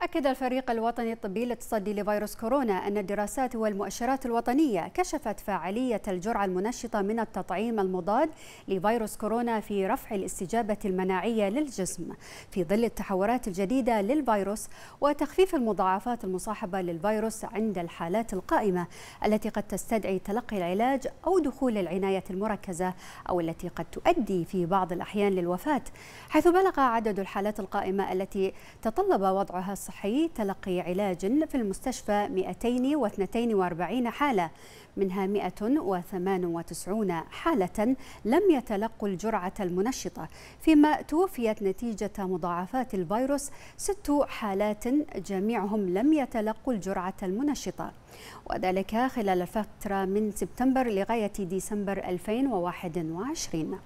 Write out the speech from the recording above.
أكد الفريق الوطني الطبي للتصدي لفيروس كورونا أن الدراسات والمؤشرات الوطنية كشفت فاعلية الجرعة المنشطة من التطعيم المضاد لفيروس كورونا في رفع الاستجابة المناعية للجسم في ظل التحورات الجديدة للفيروس وتخفيف المضاعفات المصاحبة للفيروس عند الحالات القائمة التي قد تستدعي تلقي العلاج أو دخول العناية المركزة أو التي قد تؤدي في بعض الأحيان للوفاة حيث بلغ عدد الحالات القائمة التي تطلب وضعها الصحي تلقي علاج في المستشفى 242 حالة منها 198 حالة لم يتلقوا الجرعة المنشطة فيما توفيت نتيجة مضاعفات الفيروس ست حالات جميعهم لم يتلقوا الجرعة المنشطة وذلك خلال الفترة من سبتمبر لغاية ديسمبر 2021